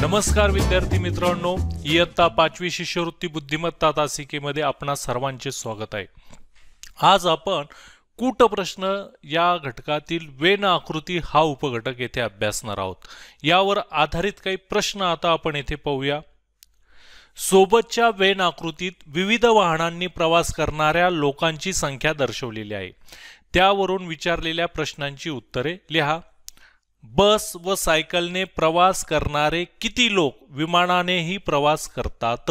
नमस्कार विद्यार्थी मित्रांनो इयत्ता पाचवी शिष्यवृत्ती बुद्धिमत्ता तासिकेमध्ये आपणा सर्वांचे स्वागत आहे आज आपण कूट प्रश्न या घटकातील वेन आकृती हा उपघटक येथे अभ्यासणार आहोत यावर आधारित काही प्रश्न आता आपण येथे पाहूया सोबतच्या वेन आकृतीत विविध वाहनांनी प्रवास करणाऱ्या लोकांची संख्या दर्शवलेली आहे त्यावरून विचारलेल्या प्रश्नांची उत्तरे लिहा बस व सायकलने प्रवास करणारे किती लोक विमानानेही प्रवास करतात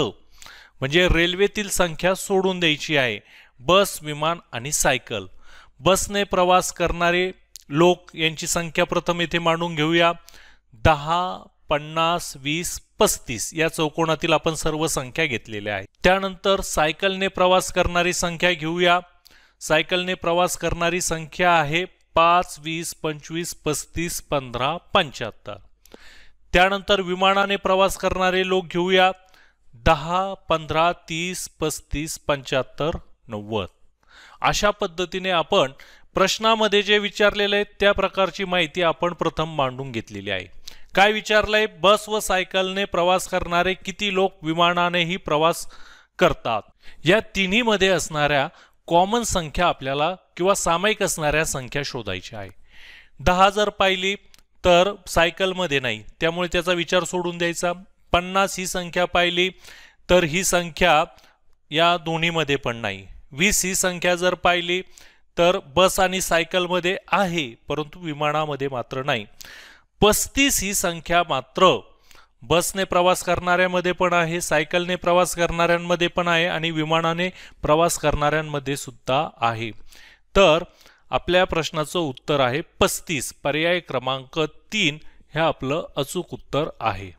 म्हणजे रेल्वेतील संख्या सोडून द्यायची आहे बस विमान आणि सायकल बसने प्रवास करणारे लोक यांची संख्या प्रथम येथे मांडून घेऊया दहा पन्नास वीस पस्तीस या चौकोनातील आपण सर्व संख्या घेतलेल्या आहेत त्यानंतर सायकलने प्रवास करणारी संख्या घेऊया सायकलने प्रवास करणारी संख्या आहे पाच वीस पंचवीस पस्तीस पंधरा पंच्याहत्तर त्यानंतर विमानाने प्रवास करणारे लोक घेऊया दहा पंधरा तीस पस्तीस पंच्याहत्तर नव्वद अशा पद्धतीने आपण प्रश्नामध्ये जे विचारलेले आहेत त्या प्रकारची माहिती आपण प्रथम मांडून घेतलेली आहे काय विचारलंय बस व सायकलने प्रवास करणारे किती लोक विमानानेही प्रवास करतात या तिन्हीमध्ये असणाऱ्या कॉमन संख्या आपल्याला किंवा सामायिक असणाऱ्या संख्या शोधायची आहे दहा जर पाहिली तर सायकलमध्ये नाही त्यामुळे त्याचा विचार सोडून द्यायचा पन्नास ही संख्या पाहिली तर ही संख्या या दोन्हीमध्ये पण नाही वीस ही संख्या जर पाहिली तर बस आणि सायकलमध्ये आहे परंतु विमानामध्ये मात्र नाही पस्तीस ही संख्या मात्र बसने प्रवास करणाऱ्यामध्ये पण आहे सायकलने प्रवास करणाऱ्यांमध्ये पण आहे आणि विमानाने प्रवास करणाऱ्यांमध्ये सुद्धा आहे तर आपल्या प्रश्नाचं उत्तर आहे पस्तीस पर्याय क्रमांक तीन हे आपलं अचूक उत्तर आहे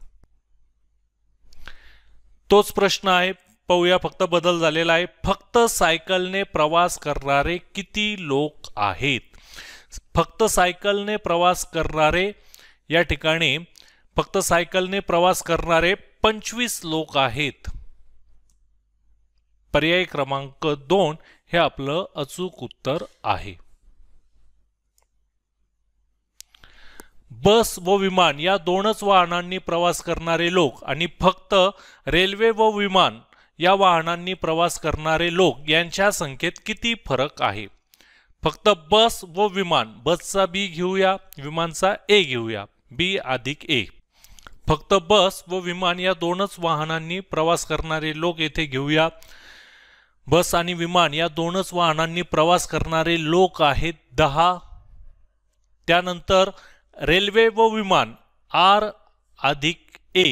तोच प्रश्न आहे पाहूया फक्त बदल झालेला आहे फक्त सायकलने प्रवास करणारे किती लोक आहेत फक्त सायकलने प्रवास करणारे या ठिकाणी फक्त सायकलने प्रवास करणारे पंचवीस लोक आहेत पर्याय क्रमांक दोन हे आपलं अचूक उत्तर आहे बस व विमान या दोनच वाहनांनी प्रवास करणारे लोक आणि फक्त रेल्वे व विमान या वाहनांनी प्रवास करणारे लोक यांच्या संख्येत किती फरक आहे फक्त बस व विमान बसचा बी घेऊया विमानचा ए घेऊया बी अधिक ए फक्त बस व विमान या दोनच वाहनांनी प्रवास करणारे लोक येथे घेऊया बस आणि विमान या दोनच वाहनांनी प्रवास करणारे लोक आहेत दहा त्यानंतर रेल्वे व विमान आर अधिक ए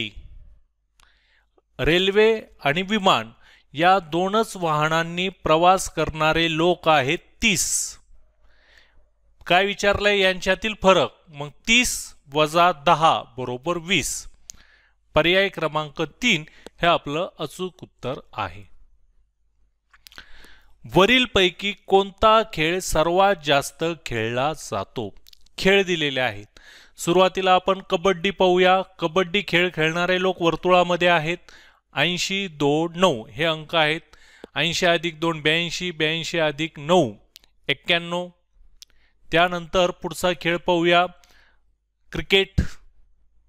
रेल्वे आणि विमान या दोनच वाहनांनी प्रवास करणारे लोक आहेत तीस काय विचारलंय यांच्यातील फरक मग तीस वजा दहा बरोबर वीस पर्याय क्रमांक तीन हे आपलं अचूक उत्तर आहे वरीलपैकी कोणता खेळ सर्वात जास्त खेळला जातो खेळ दिलेले आहेत सुरुवातीला आपण कबड्डी पाहूया कबड्डी खेळ खेळणारे लोक वर्तुळामध्ये आहेत ऐंशी दोन नऊ हे अंक आहेत ऐंशी अधिक दोन ब्याऐंशी ब्याऐंशी अधिक नऊ एक्क्याण्णव त्यानंतर पुढचा खेळ पाहूया क्रिकेट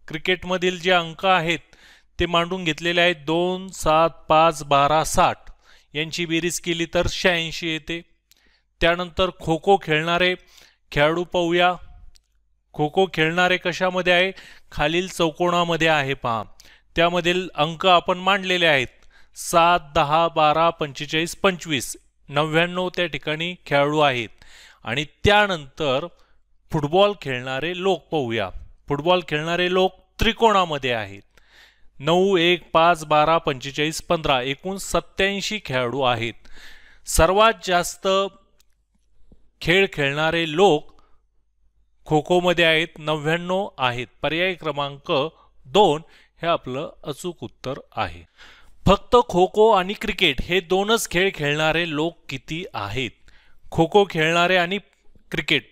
क्रिकेटमधील जे अंक आहेत ते मांडून घेतलेले आहेत दोन सात पाच बारा साठ यांची बेरीज केली तर शहाऐंशी येते त्यानंतर खो खो खेळणारे खेळाडू पाहूया खो खो खेळणारे कशामध्ये आहे खालील चौकोणामध्ये आहे पहा त्यामधील अंक आपण मांडलेले आहेत सात दहा बारा पंचेचाळीस पंचवीस नव्याण्णव त्या ठिकाणी खेळाडू आहेत आणि त्यानंतर फुटबॉल खेळणारे लोक पाहूया फुटबॉल खेळणारे लोक त्रिकोणामध्ये आहेत नऊ एक पाच बारा पंचेचाळीस पंधरा एकूण सत्याऐंशी खेळाडू आहेत सर्वात जास्त खेळ खेळणारे लोक खो खोमध्ये आहेत नव्याण्णव आहेत पर्याय क्रमांक दोन हे आपलं अचूक उत्तर आहे फक्त खो खो आणि क्रिकेट हे दोनच खेळ खेळणारे लोक किती आहेत खो खो खेळणारे आणि क्रिकेट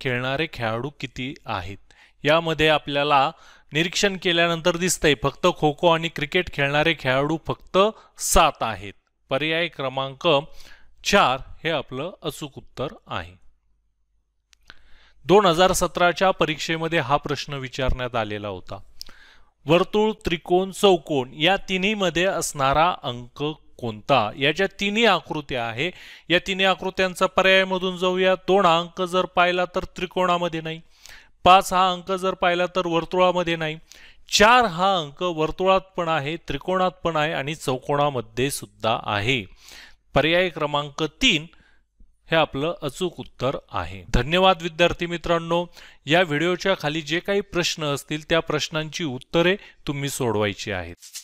खेळणारे खेळाडू किती आहेत यामध्ये आपल्याला निरीक्षण केल्यानंतर दिसतंय फक्त खो खो आणि क्रिकेट खेळणारे खेळाडू फक्त सात आहेत पर्याय क्रमांक चार हे आपलं अचूक उत्तर आहे दोन हजार सतराच्या परीक्षेमध्ये हा प्रश्न विचारण्यात आलेला होता वर्तुळ त्रिकोण चौकोन या तिन्हीमध्ये असणारा अंक कोणता या ज्या तिन्ही आकृत्या आहे या तिन्ही आकृत्यांचा पर्यायामधून जाऊया दोन अंक जर पाहिला तर त्रिकोणामध्ये नाही पाच हा अंक जर पाहिला तर वर्तुळामध्ये नाही चार हा अंक वर्तुळात पण आहे त्रिकोणात पण आहे आणि चौकोणामध्ये सुद्धा आहे पर्याय क्रमांक तीन हे आपलं अचूक उत्तर आहे धन्यवाद विद्यार्थी मित्रांनो या व्हिडिओच्या खाली जे काही प्रश्न असतील त्या प्रश्नांची उत्तरे तुम्ही सोडवायची आहेत